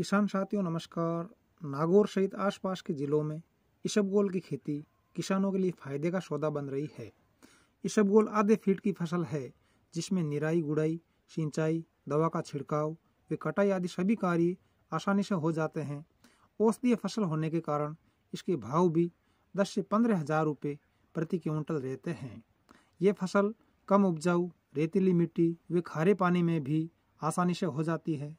किसान साथियों नमस्कार नागौर सहित आसपास के जिलों में इसबगोल की खेती किसानों के लिए फायदे का सौदा बन रही है इसबगोल आधे फीट की फसल है जिसमें निराई गुड़ाई सिंचाई दवा का छिड़काव व कटाई आदि सभी कार्य आसानी से हो जाते हैं औषधीय फसल होने के कारण इसके भाव भी दस से पंद्रह हजार रुपये प्रति क्विंटल रहते हैं ये फसल कम उपजाऊ रेतीली मिट्टी व खारे पानी में भी आसानी से हो जाती है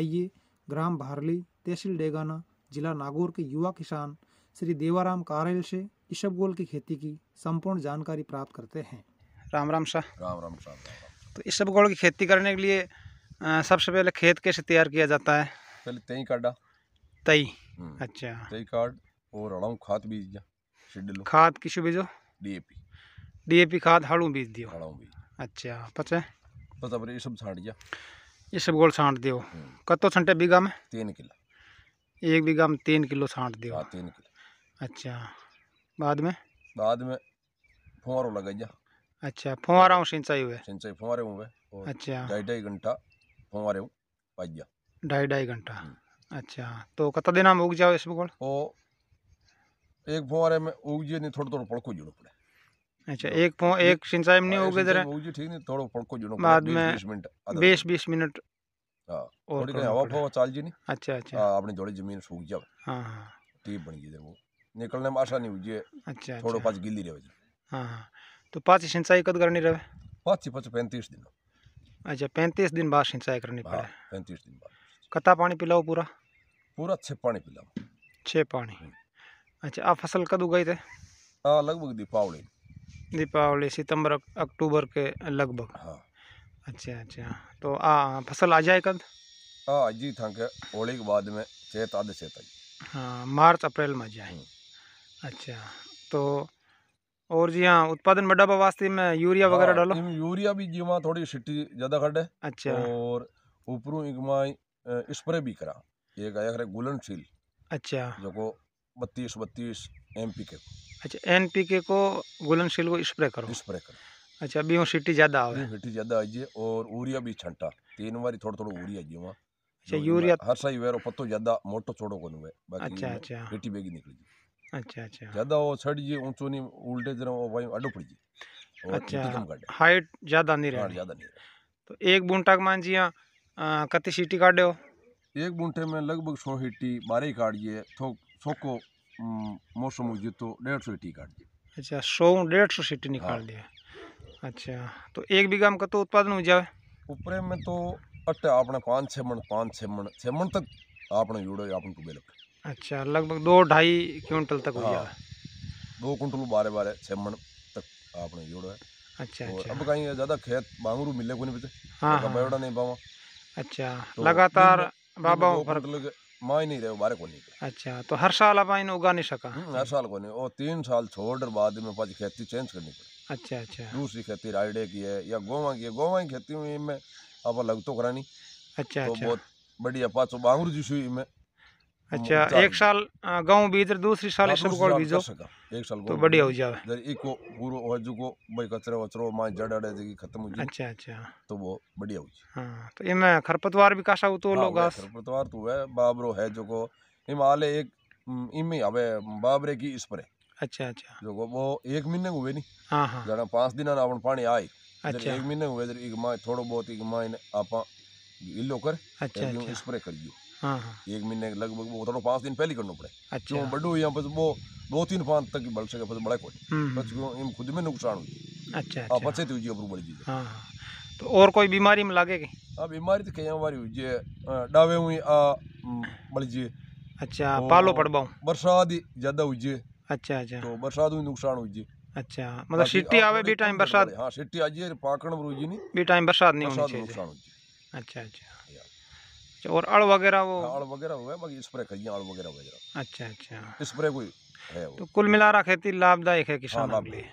आइए ग्राम भारली तहसील डेगाना जिला नागौर के युवा किसान श्री देवाराम कारेल से इसबगोल की खेती की संपूर्ण जानकारी प्राप्त करते हैं राम राम शाह राम राम शाह तो इसबगोल की खेती करने के लिए सबसे पहले खेत कैसे तैयार किया जाता है पहले तई काटा तई हम्म। अच्छा तई काट और हड़ाऊ खाद बीज जा खाद किस बीजो डीएपी डीएपी खाद हड़ू बीज दियो हड़ाऊ बीज अच्छा पचे पता पर ये सब छाड़ जा ये सब गोल छांट दियो हम्म। कतो छंटे बीघा में तीन किलो एक बीघा में तीन किलो छांट दियो हाँ, तीन किलो अच्छा बाद में बाद में लगे जा अच्छा फुहारा सिंचाई हुए सिंचाई फुहारे हुए अच्छा ढाई ढाई घंटा फुहारे पाइया ढाई ढाई घंटा हम्म। अच्छा तो कता दिन में उग जाओ इस गोल ओ तो एक फुहारे में उग जाए थोड़ा थोड़ा पड़को जुड़ो पड़े अच्छा एक एक सिंचाई में नहीं हाँ, होगी जरा ठीक नहीं थोड़ा पड़को जुड़ो बाद में मिनट बीस बीस मिनट हाँ, थोड़ी कहीं हवा फवा चल जी नहीं अच्छा अच्छा हाँ, अपनी थोड़ी जमीन सूख जावे हां हां टीप बन गई वो निकलने में आशा नहीं हुई अच्छा थोड़ा पास गिली रहे हाँ तो पाँच सिंचाई कद करनी रहे पाँच ही पाँच पैंतीस दिन अच्छा पैंतीस दिन बाद सिंचाई करनी पड़े पैंतीस दिन बाद कता पानी पिलाओ पूरा पूरा छः पानी पिलाओ छः पानी हम्म। अच्छा आप फसल कद उगाई थे लगभग दीपावली दीपावली सितंबर अक्टूबर के लगभग हाँ अच्छा अच्छा तो आ फसल आ जाए कद हाँ जी था होली के बाद में चेत आधे चेत आई हाँ मार्च अप्रैल में जाए हम्म। अच्छा तो और जी हाँ उत्पादन बड़ा वास्ते में यूरिया वगैरह हाँ, डालो यूरिया भी जी वहाँ थोड़ी सिटी ज्यादा खड़े अच्छा और ऊपर एक स्प्रे भी करा एक आया गुलनशील अच्छा जो को बत्तीस बत्तीस एम पी के अच्छा एन पी के को घुलनशील को स्प्रे करो स्प्रे करो अच्छा बीओ सीटी ज्यादा आवे सीटी ज्यादा आई जे और यूरिया भी छंटा तीन बारी थोड़ा थोड़ा यूरिया जी वहां अच्छा यूरिया हर सही वेरो पत्तो ज्यादा मोटो छोड़ो कोन वे अच्छा अच्छा बेटी बेगी निकल जी अच्छा अच्छा ज्यादा वो छड़ जी ऊंचो नहीं उल्टे जरा वो भाई अडो पड़ जी अच्छा हाइट ज्यादा नहीं हाँ, रहे ज्यादा नहीं तो एक बूंटा मान जी हां कति सीटी काटियो एक बूंटे में लगभग 100 सीटी बारे काट जी तो सोको मौसम हुई तो डेढ़ सौ सीटी काट दी अच्छा सौ डेढ़ सौ सीटी निकाल हाँ। दिया अच्छा तो एक बीघा में कतो उत्पादन हो जाए ऊपर में तो अट आपने पाँच छः मण पाँच छः मण छः मण तक आपने जुड़े अपन को बेलक अच्छा लगभग दो ढाई क्विंटल तक हाँ। हो जाए दो क्विंटल बारह बारह छः मण तक आपने जुड़े है अच्छा और अब कहीं ज़्यादा खेत बांगरू मिले को नहीं पता हाँ, बेवड़ा नहीं पावा अच्छा लगातार बाबा माई नहीं रहे बारे को नहीं अच्छा तो हर साल आप इन उगा नहीं सका हम्म, हर साल को नहीं और तीन साल छोड़ बाद में पाँच खेती चेंज करनी पड़ी अच्छा अच्छा दूसरी खेती रायडे की है या गोवा की है गोवा की खेती में आप लग तो करानी अच्छा तो अच्छा। बहुत बढ़िया पाँचों बांगुर जी सुई में हाँ, अच्छा एक साल गाँव बीतर दूसरी साल हाँ, सब को बीजो एक साल तो बढ़िया हो जावे इधर इको पूरो हो जो को भाई कचरा वचरो मा जड़ड़े अड़े खत्म हो जी अच्छा अच्छा तो वो बढ़िया हो जी हां तो इमे खरपतवार भी कासा तो हाँ, लोग आस खरपतवार तो है बाबरो है जो को इम आले एक इमे हवे बाबरे की इस पर अच्छा अच्छा जो को वो एक महीने हुए नहीं हां हां जणा पांच दिन ना अपन पानी आए अच्छा एक महीने हुए इधर एक मा थोड़ो बहुत एक ने आपा इलो कर अच्छा, अच्छा। स्प्रे कर दियो हाँ, हाँ। एक महीने लगभग वो थोड़ा पांच दिन पहले करना पड़े अच्छा। क्यों बड़ो यहाँ पर वो दो तीन पाँच तक की बढ़ सके बड़ा बड़ा कोई हम्म, हम्म। खुद में नुकसान हुई अच्छा आप हाँ, अच्छे तो ऊपर बड़ी चीज तो और कोई बीमारी में लागेगी हाँ बीमारी तो कई हमारी हुई है डावे हुई आ बड़ी जी अच्छा पालो पड़बाऊ बरसात ज्यादा हुई है अच्छा अच्छा तो बरसात हुई नुकसान हुई है अच्छा मतलब सिटी आवे भी टाइम बरसात हाँ सिटी आ जाए पाकड़ नहीं भी टाइम बरसात नहीं होनी चाहिए अच्छा अच्छा अच्छा और अड़ वगैरह वो अड़ वगैरह हुआ है बाकी स्प्रे खाइए अड़ वगैरह वगैरह अच्छा अच्छा स्प्रे कोई है तो कुल मिला रहा खेती लाभदायक है किसान के लिए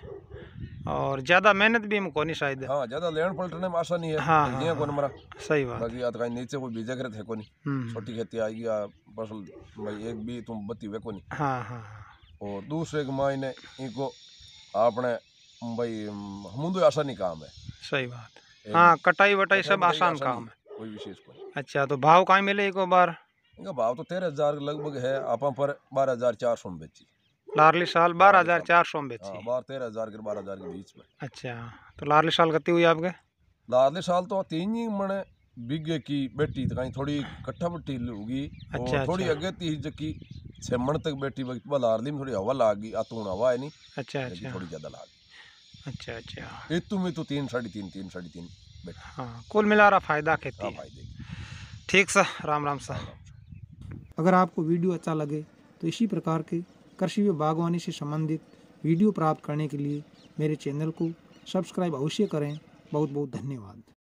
और ज्यादा मेहनत भी हमको नहीं शायद हाँ ज्यादा लेन पलटने में आसानी है हाँ, हाँ, कौन मेरा सही बात बाकी आज आता नीचे कोई बीजा करे थे को नहीं छोटी खेती आएगी फसल भाई एक भी तुम बत्ती हुए को नहीं हाँ, हाँ, और दूसरे के मायने इनको आपने भाई हम आसानी काम है सही बात हाँ कटाई वटाई सब आसान काम है कोई विशेष कोई अच्छा तो भाव कहाँ मिले एक बार भाव तो तेरह हजार लगभग है आप पर बारह हजार चार सौ में बेची लारली साल बारह हजार चार सौ में बेची हाँ, बारह तेरह हजार के बारह हजार के बीच में अच्छा तो लारली साल कती हुई आपके लारली साल तो तीन ही मने बिगे की बेटी तो कहीं थोड़ी कट्ठा बट्टी होगी अच्छा, और अच्छा। थोड़ी अच्छा। अगे थी जबकि छह मण तक बेटी लारली में थोड़ी हवा लागी गई आतून हवा है नहीं अच्छा अच्छा थोड़ी ज्यादा लागी अच्छा अच्छा इतु में तो तीन साढ़े तीन तीन साढ़े तीन हाँ कुल मिला रहा फ़ायदा खेती ठीक सा राम राम सा अगर आपको वीडियो अच्छा लगे तो इसी प्रकार के कृषि व बागवानी से संबंधित वीडियो प्राप्त करने के लिए मेरे चैनल को सब्सक्राइब अवश्य करें बहुत बहुत धन्यवाद